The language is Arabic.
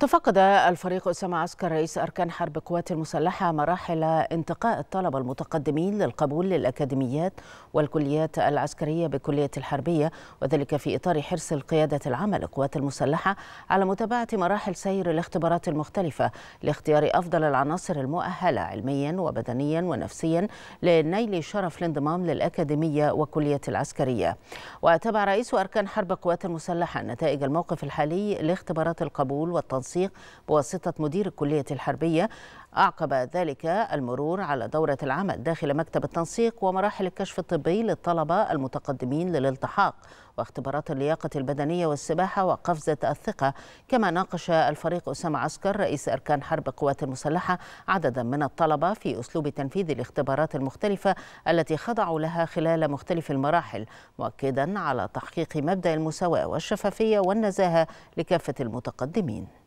تفقد الفريق أسامة عسكر رئيس أركان حرب القوات المسلحة مراحل انتقاء الطلبة المتقدمين للقبول للأكاديميات والكليات العسكرية بكلية الحربية وذلك في إطار حرص القيادة العامة للقوات المسلحة على متابعة مراحل سير الاختبارات المختلفة لاختيار أفضل العناصر المؤهلة علميا وبدنيا ونفسيا لنيل شرف الانضمام للأكاديمية وكلية العسكرية وتابع رئيس أركان حرب القوات المسلحة نتائج الموقف الحالي لاختبارات القبول والتنظيم التنسيق بواسطة مدير الكلية الحربية أعقب ذلك المرور على دورة العمل داخل مكتب التنسيق ومراحل الكشف الطبي للطلبة المتقدمين للالتحاق واختبارات اللياقة البدنية والسباحة وقفزة الثقة كما ناقش الفريق أسامة عسكر رئيس أركان حرب القوات المسلحة عددا من الطلبة في أسلوب تنفيذ الاختبارات المختلفة التي خضعوا لها خلال مختلف المراحل مؤكدا على تحقيق مبدأ المساواة والشفافية والنزاهة لكافة المتقدمين